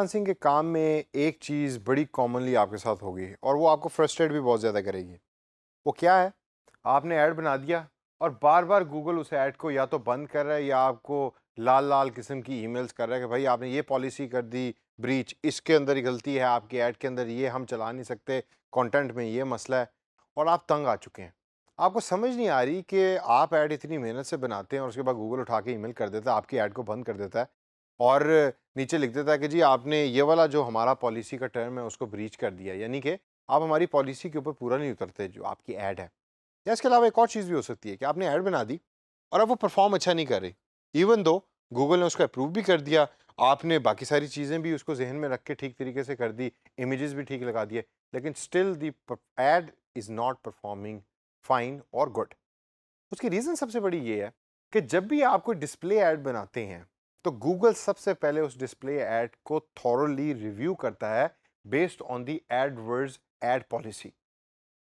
freelancing के काम में एक चीज़ बड़ी कॉमनली आपके साथ होगी और वो आपको फ्रस्ट्रेट भी बहुत ज़्यादा करेगी वो क्या है आपने ऐड बना दिया और बार बार गूगल उस ऐड को या तो बंद कर रहा है या आपको लाल लाल किस्म की ईमेल्स कर रहा है कि भाई आपने ये पॉलिसी कर दी ब्रीच इसके अंदर ही गलती है आपकी ऐड के अंदर ये हम चला नहीं सकते कॉन्टेंट में ये मसला है और आप तंग आ चुके हैं आपको समझ नहीं आ रही कि आप ऐड इतनी मेहनत से बनाते हैं और उसके बाद गूगल उठा के ईमेल कर देता है आपकी ऐड को बंद कर देता है और नीचे लिख देता है कि जी आपने ये वाला जो हमारा पॉलिसी का टर्म है उसको ब्रीच कर दिया यानी कि आप हमारी पॉलिसी के ऊपर पूरा नहीं उतरते जो आपकी ऐड है या इसके अलावा एक और चीज़ भी हो सकती है कि आपने ऐड बना दी और अब वो परफॉर्म अच्छा नहीं कर रही इवन दो गूगल ने उसको अप्रूव भी कर दिया आपने बाकी सारी चीज़ें भी उसको जहन में रख के ठीक तरीके से कर दी इमेजेस भी ठीक लगा दिए लेकिन still the ad is not performing fine और गुड उसकी रीज़न सबसे बड़ी ये है कि जब भी आप कोई डिस्प्ले ऐड बनाते हैं तो गूगल सबसे पहले उस डिस्प्ले एड को थॉरली रिव्यू करता है based on the AdWords ad policy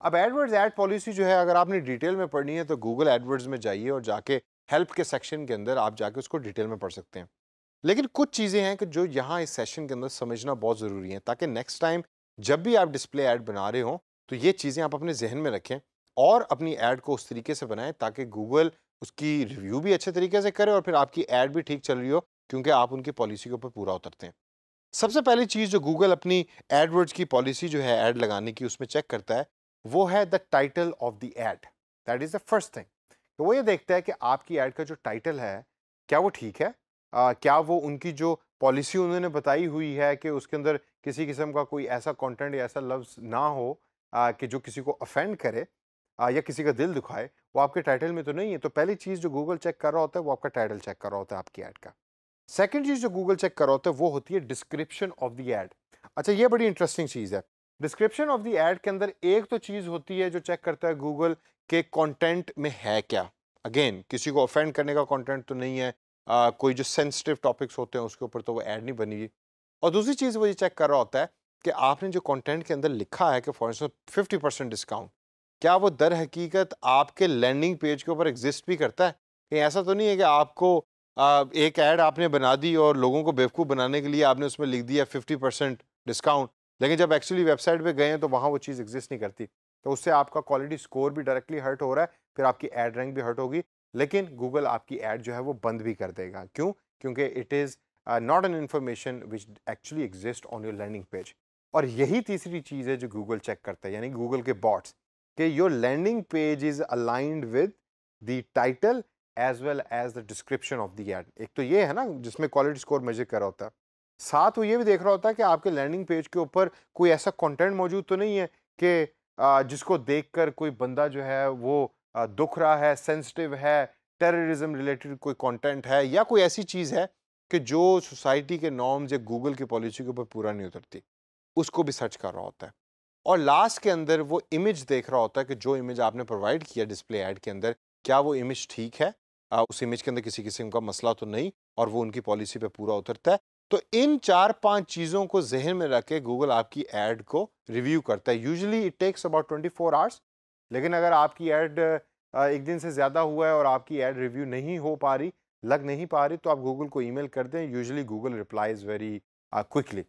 अब एडवर्ड्स एड पॉलिसी जो है अगर आपने डिटेल में पढ़नी है तो गूगल एडवर्ड्स में जाइए और जाके हेल्प के सेक्शन के अंदर आप जाके उसको डिटेल में पढ़ सकते हैं लेकिन कुछ चीज़ें हैं कि जो यहाँ इस सेशन के अंदर समझना बहुत ज़रूरी है ताकि नेक्स्ट टाइम जब भी आप डिस्प्ले ऐड बना रहे हो तो ये चीज़ें आप अपने जहन में रखें और अपनी ऐड को उस तरीके से बनाएं ताकि गूगल उसकी रिव्यू भी अच्छे तरीके से करें और फिर आपकी एड भी ठीक चल रही हो क्योंकि आप उनकी पॉलिसी के ऊपर पूरा उतरते हैं सबसे पहली चीज़ जो गूगल अपनी एडवर्ड्स की पॉलिसी जो है ऐड लगाने की उसमें चेक करता है वो है the title of the ad that is the first thing तो वो ये देखता है कि आपकी ऐड का जो टाइटल है क्या वो ठीक है आ, क्या वो उनकी जो पॉलिसी उन्होंने बताई हुई है कि उसके अंदर किसी किस्म का कोई ऐसा कंटेंट या ऐसा लफ्ज़ ना हो आ, कि जो किसी को अफेंड करे आ, या किसी का दिल दुखाए वो आपके टाइटल में तो नहीं है तो पहली चीज़ जो गूगल चेक कर रहा होता है वो आपका टाइटल चेक कर रहा होता है आपकी ऐड का सेकेंड चीज़ जो गूगल चेक कर रहा होता है वो होती है डिस्क्रिप्शन ऑफ द एड अच्छा ये बड़ी इंटरेस्टिंग चीज़ है डिस्क्रिप्शन ऑफ द एड के अंदर एक तो चीज़ होती है जो चेक करता है गूगल के कॉन्टेंट में है क्या अगेन किसी को ऑफेंड करने का कॉन्टेंट तो नहीं है आ, कोई जो सेंसिटिव टॉपिक्स होते हैं उसके ऊपर तो वो ऐड नहीं बनी और दूसरी चीज़ वो ये चेक कर रहा होता है कि आपने जो कंटेंट के अंदर लिखा है कि for example fifty percent discount क्या वो दर हकीकत आपके लैंडिंग पेज के ऊपर एग्जिस्ट भी करता है कहीं ऐसा तो नहीं है कि आपको आ, एक ऐड आपने बना दी और लोगों को बेवकूफ़ बनाने के लिए आपने उसमें लिख दिया फिफ्टी परसेंट डिस्काउंट लेकिन जब एक्चुअली वेबसाइट पे गए हैं तो वहाँ वो चीज़ एग्जिस्ट नहीं करती तो उससे आपका क्वालिटी स्कोर भी डायरेक्टली हर्ट हो रहा है फिर आपकी एड रैंक भी हर्ट होगी लेकिन गूगल आपकी ऐड जो है वो बंद भी कर देगा क्यों क्योंकि it is not an information which actually exist on your landing page और यही तीसरी चीज़ है जो गूगल चेक करता है यानी गूगल के बॉट्स कि your landing page is aligned with the title as well as the description of the ad एक तो ये है ना जिसमें क्वालिटी स्कोर मेजर कर रहा होता है साथ वो ये भी देख रहा होता है कि आपके लैंडिंग पेज के ऊपर कोई ऐसा कंटेंट मौजूद तो नहीं है कि जिसको देखकर कोई बंदा जो है वो दुख रहा है सेंसिटिव है टेररिज्म रिलेटेड कोई कंटेंट है या कोई ऐसी चीज़ है कि जो सोसाइटी के नॉर्म्स या गूगल की पॉलिसी के ऊपर पूरा नहीं उतरती उसको भी सर्च कर रहा होता है और लास्ट के अंदर वो इमेज देख रहा होता है कि जो इमेज आपने प्रोवाइड किया डिस्प्ले ऐड के अंदर क्या वो इमेज ठीक है आ, उस इमेज के अंदर किसी किस्म का मसला तो नहीं और वो उनकी पॉलिसी पे पूरा उतरता है तो इन चार पांच चीज़ों को जहन में रख के गूगल आपकी एड को रिव्यू करता है usually it takes about twenty four hours लेकिन अगर आपकी एड एक दिन से ज़्यादा हुआ है और आपकी एड रिव्यू नहीं हो पा रही लग नहीं पा रही तो आप गूगल को ई कर दें usually Google reply is very quickly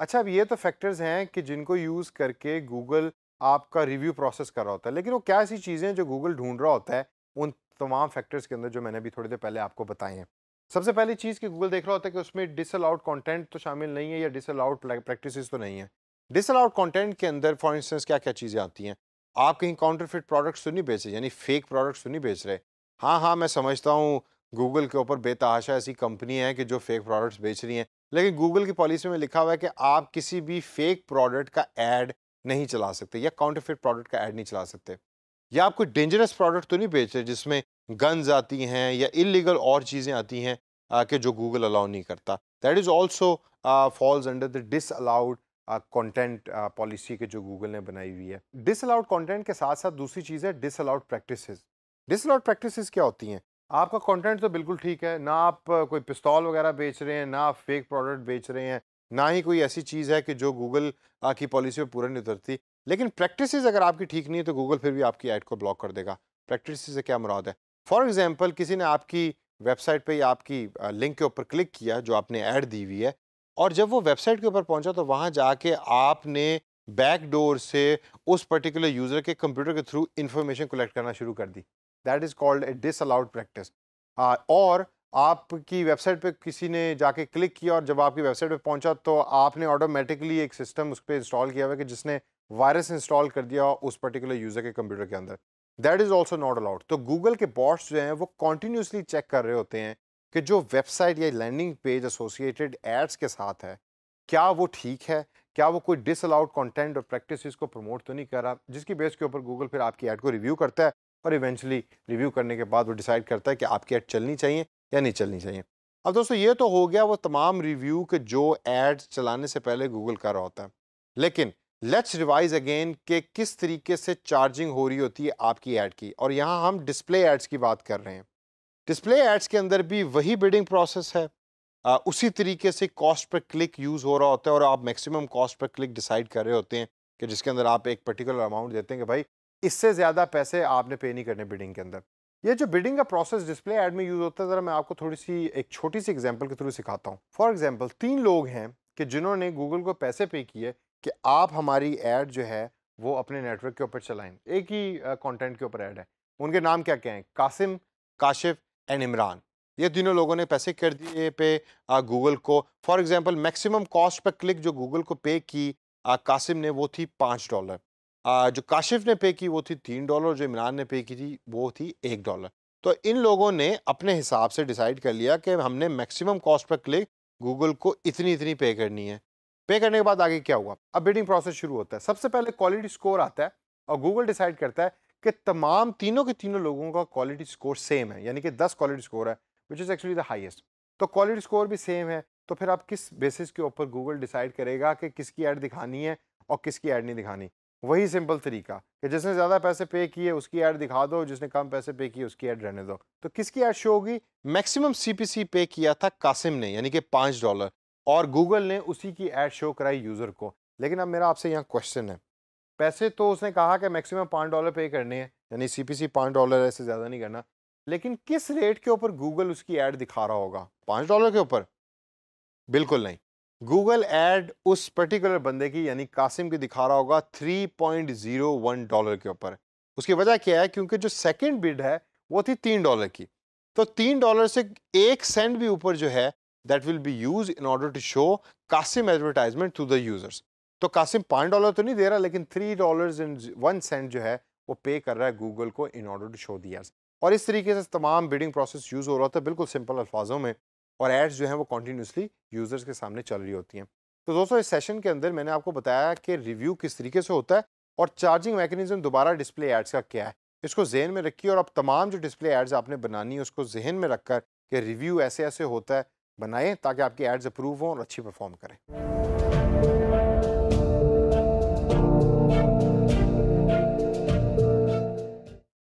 अच्छा अब ये तो फैक्टर्स हैं कि जिनको यूज़ करके गूगल आपका रिव्यू प्रोसेस कर रहा होता है लेकिन वो क्या ऐसी चीज़ें जो गूगल ढूंढ रहा होता है उन तमाम फैक्टर्स के अंदर जो मैंने अभी थोड़ी देर पहले आपको बताए हैं सबसे पहली चीज़ कि गूगल देख रहा होता है कि उसमें डिसअलाउड कॉन्टेंट तो शामिल नहीं है या डिसअलाउड प्रैक्टिस तो नहीं है डिसअलाउड कॉन्टेंट के अंदर फॉर इंस्टेंस क्या क्या चीज़ें आती हैं आप कहीं काउंटरफिट प्रोडक्ट्स तो नहीं बेच रहे यानी फेक प्रोडक्ट्स तो नहीं बेच रहे हाँ हाँ मैं समझता हूँ गूगल के ऊपर बेतहाशा ऐसी कंपनी है कि जो फेक प्रोडक्ट्स बेच रही हैं लेकिन गूगल की पॉलिसी में लिखा हुआ है कि आप किसी भी फेक प्रोडक्ट का एड नहीं चला सकते या काउंटरफिट प्रोडक्ट का ऐड नहीं चला सकते या आप कोई डेंजरस प्रोडक्ट तो नहीं बेच रहे जिसमें गन्स आती हैं या इलीगल और चीज़ें आती हैं कि जो गूगल अलाउ नहीं करता that is also falls under the disallowed content policy के जो गूगल ने बनाई हुई है डिस अलाउड कॉन्टेंट के साथ साथ दूसरी चीज़ है disallowed practice disallowed practice क्या होती हैं आपका कंटेंट तो बिल्कुल ठीक है ना आप कोई पिस्तौल वगैरह बेच रहे हैं ना आप फेक प्रोडक्ट बेच रहे हैं ना ही कोई ऐसी चीज़ है कि जो गूगल की पॉलिसी में पूरा नहीं उतरती लेकिन प्रैक्टिस अगर आपकी ठीक नहीं है तो गूगल फिर भी आपकी ऐड को ब्लॉक कर देगा प्रैक्टिस से क्या मुराद है फॉर एग्ज़ाम्पल किसी ने आपकी वेबसाइट या आपकी लिंक के ऊपर क्लिक किया जो आपने ऐड दी हुई है और जब वो वेबसाइट के ऊपर पहुंचा तो वहाँ जाके आपने बैक डोर से उस पर्टिकुलर यूज़र के कंप्यूटर के थ्रू इन्फॉर्मेशन कलेक्ट करना शुरू कर दी that is called a disallowed practice और आपकी वेबसाइट पे किसी ने जाके क्लिक किया और जब आपकी वेबसाइट पे पहुंचा तो आपने ऑटोमेटिकली एक सिस्टम उस पर इंस्टॉल किया हुआ कि जिसने वायरस इंस्टॉल कर दिया उस पर्टिकुलर यूज़र के कंप्यूटर के अंदर that is also not allowed तो गूगल के बॉट्स जो हैं वो कॉन्टीन्यूसली चेक कर रहे होते हैं कि जो वेबसाइट या लैंडिंग पेज एसोसिएटेड एड्स के साथ है क्या वो ठीक है क्या वो कोई डिसअलाउड कंटेंट और प्रैक्टिस को प्रमोट तो नहीं कर रहा जिसकी बेस के ऊपर गूगल फिर आपकी ऐड को रिव्यू करता है और इवेंचुअली रिव्यू करने के बाद वो डिसाइड करता है कि आपकी ऐड चलनी चाहिए या नहीं चलनी चाहिए अब दोस्तों ये तो हो गया वो तमाम रिव्यू के जो एड्स चलाने से पहले गूगल कर रहा होता है लेकिन लेट्स रिवाइज अगेन के किस तरीके से चार्जिंग हो रही होती है आपकी ऐड की और यहाँ हम डिस्प्ले एड्स की बात कर रहे हैं डिस्प्ले एड्स के अंदर भी वही बिडिंग प्रोसेस है आ, उसी तरीके से कॉस्ट पर क्लिक यूज़ हो रहा होता है और आप maximum cost per click decide कर रहे होते हैं कि जिसके अंदर आप एक पर्टिकुलर अमाउंट देते हैं कि भाई इससे ज़्यादा पैसे आपने पे नहीं करने बिडिंग के अंदर ये जो बिडिंग का प्रोसेस डिस्प्ले एड में यूज़ होता है ज़रा मैं आपको थोड़ी सी एक छोटी सी एग्जाम्पल के थ्रू सिखाता हूँ फॉर एग्जाम्पल तीन लोग हैं कि जिन्होंने गूगल को पैसे पे किए कि आप हमारी ऐड जो है वो अपने नेटवर्क के ऊपर चलाएं एक ही कॉन्टेंट के ऊपर ऐड है उनके नाम क्या क्या हैं कासिम काशिफ एंड इमरान ये तीनों लोगों ने पैसे कर दिए पे गूगल को for example maximum cost per click जो गूगल को पे की आ, कासिम ने वो थी पाँच डॉलर आ, जो काशिफ ने पे की वो थी तीन डॉलर जो इमरान ने पे की थी वो थी एक डॉलर तो इन लोगों ने अपने हिसाब से डिसाइड कर लिया कि हमने maximum cost per click Google को इतनी इतनी पे करनी है पे करने के बाद आगे क्या हुआ अब बिडिंग प्रोसेस शुरू होता है सबसे पहले क्वालिटी स्कोर आता है और गूगल डिसाइड करता है कि तमाम तीनों के तीनों लोगों का क्वालिटी स्कोर सेम है यानी कि दस क्वालिटी स्कोर है which is actually the highest तो क्वालिटी स्कोर भी सेम है तो फिर आप किस बेसिस के ऊपर गूगल डिसाइड करेगा कि किसकी ऐड दिखानी है और किसकी ऐड नहीं दिखानी वही सिंपल तरीका कि जिसने ज़्यादा पैसे पे किए उसकी ऐड दिखा दो जिसने कम पैसे पे किए उसकी ऐड रहने दो तो किसकी ऐड शो होगी मैक्सिमम सीपीसी पे किया था कासिम ने यानी कि पाँच डॉलर और गूगल ने उसी की ऐड शो कराई यूज़र को लेकिन अब मेरा आपसे यहाँ क्वेश्चन है पैसे तो उसने कहा कि मैक्सिमम पाँच डॉलर पे करने हैं यानी सी पी सी पाँच डॉलर ऐसे ज़्यादा नहीं करना लेकिन किस रेट के ऊपर गूगल उसकी ऐड दिखा रहा होगा पाँच डॉलर के ऊपर बिल्कुल नहीं गूगल एड उस पर्टिकुलर बंदे की यानी कासिम की दिखा रहा होगा 3.01 डॉलर के ऊपर उसकी वजह क्या है क्योंकि जो सेकंड बिड है वो थी तीन डॉलर की तो तीन डॉलर से एक सेंट भी ऊपर जो है that will be use in order to show Kasim advertisement to the users तो कासिम पाँच डॉलर तो नहीं दे रहा लेकिन three dollar in one cent जो है वो पे कर रहा है गूगल को in order to show theirs और इस तरीके से तमाम बिडिंग प्रोसेस यूज़ हो रहा था बिल्कुल सिंपल अल्फाजों में और एड्स जो हैं वो कॉन्टीन्यूसली यूज़र्स के सामने चल रही होती हैं तो दोस्तों इस सेशन के अंदर मैंने आपको बताया कि रिव्यू किस तरीके से होता है और चार्जिंग मैकेनिज्म दोबारा डिस्प्ले एड्स का क्या है इसको जहन में रखिए और अब तमाम जो डिस्प्ले एड्स आपने बनानी है उसको जहन में रखकर कर कि रिव्यू ऐसे ऐसे होता है बनाएं ताकि आपकी एड्स अप्रूव हों और अच्छी परफॉर्म करें